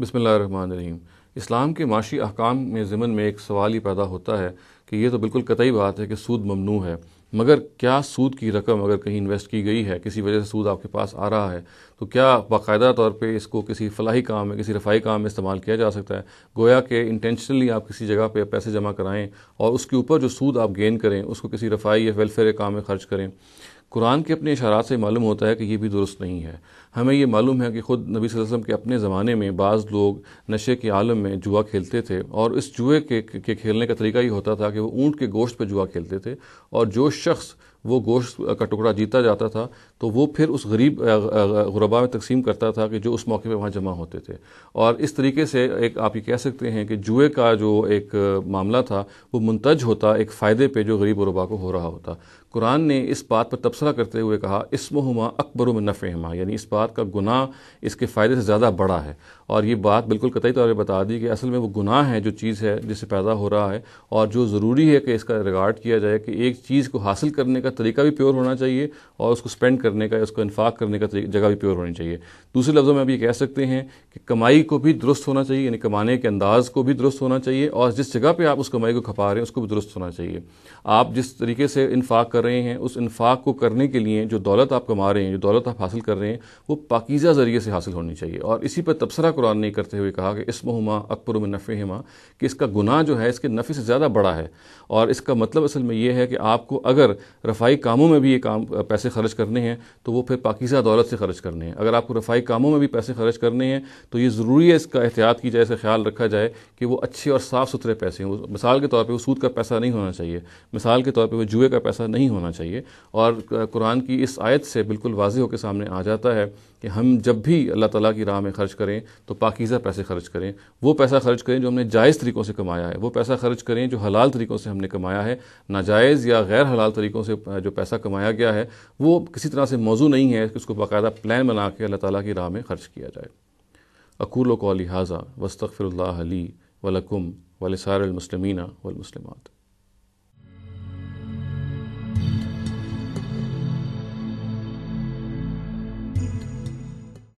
बसमीम इस्लाम के माशी अहकाम में ज़मन में एक सवाल ही पैदा होता है कि ये तो बिल्कुल कतई बात है कि सूद ममनू है मगर क्या सूद की रकम अगर कहीं इन्वेस्ट की गई है किसी वजह से सूद आपके पास आ रहा है तो क्या बाकायदा तौर पे इसको किसी फलाही काम में किसी रफाई काम में इस्तेमाल किया जा सकता है गोया के इंटेंशनली आप किसी जगह पे पैसे जमा कराएं और उसके ऊपर जो सूद आप गेन करें उसको किसी रफ़ाई या वेलफेयर काम में खर्च करें कुरान के अपने इशारात से मालूम होता है कि ये भी दुरुस्त नहीं है हमें ये मालूम है कि ख़ुद नबी वसम के अपने ज़माने में बाज़ लोग नशे के आलम में जुआ खेलते थे और इस जुए के, के खेलने का तरीका ये होता था कि वो ऊँट के गोश्त पर जुआ खेलते थे और जो शख्स वो गोश्त का टुकड़ा जीता जाता था तो वो फिर उस गरीब गुरबा में तकसीम करता था कि जो उस मौके पे वहाँ जमा होते थे और इस तरीके से एक आप ये कह सकते हैं कि जुए का जो एक मामला था वो मुंतज होता एक फ़ायदे पे जो गरीब गुरबा को हो रहा होता कुरान ने इस बात पर तबसरा करते हुए कहा इसमहुमा अकबर में नफेमा यानी इस बात का गुनाह इसके फ़ायदे से ज़्यादा बड़ा है और ये बात बिल्कुल कतई तौर पर बता दी कि असल में वो गुनाह है जो चीज़ है जिससे पैदा हो रहा है और जो ज़रूरी है कि इसका रिगार्ड किया जाए कि एक चीज़ को हासिल करने का तरीका भी प्योर होना चाहिए और उसको स्पेंड करने का या उसको इन्फाक करने का जगह भी प्योर होनी चाहिए दूसरे लफ्ज़ों में अब ये कह सकते हैं कि कमाई को भी दुरुस्त होना चाहिए यानी कमाने के अंदाज को भी दुरुस्त होना चाहिए और जिस जगह पर आप उस कमाई को खपा रहे हैं उसको भी दुरुस्त होना चाहिए आप जिस तरीके से इन्फाक कर रहे हैं उस इन्फाक को करने के लिए जो दौलत आप कमा रहे हैं जो दौलत आप हासिल कर रहे हैं वो पाकिज़ा ज़रिए से हासिल होनी चाहिए और इसी पर तबसरा कुरान ने करते हुए कहा कि महुमा अकबर में नफ़े हमा कि इसका गुनाह जो है इसके नफ़े से ज़्यादा बड़ा है और इसका मतलब असल में यह है कि आपको अगर रफ़ा रफाई कामों में भी ये काम पैसे खर्च करने हैं तो वो फिर पाकिजा दौलत से खर्च करने हैं अगर आपको रफाई कामों में भी पैसे खर्च करने हैं तो ये ज़रूरी है इसका एहतियात की जाए इसका ख्याल रखा जाए कि वो अच्छे और साफ़ सुथरे पैसे हों मिसाल के तौर पर वो सूद का पैसा नहीं होना चाहिए मिसाल के तौर पर वो जुए का पैसा नहीं होना चाहिए और कुरान की इस आयत से बिल्कुल वाजह होकर सामने आ जाता है कि हम जब भी अल्लाह ताला की राह में खर्च करें तो पाकिज़ा पैसे खर्च करें वो पैसा खर्च करें जो हमने जायज़ तरीक़ों से कमाया है वो पैसा खर्च करें जो हलाल तरीक़ों से हमने कमाया है नाजायज़ या गैर हलाल तरीक़ों से जो पैसा कमाया गया है वो किसी तरह से मौजू नहीं है कि उसको बाकायदा प्लान बना के अल्लाह ताली की राह में ख़र्च किया जाए अकूल कौली हाजा वस्तफ़िर वलकुम वाल मुसलमीना वलमसलमात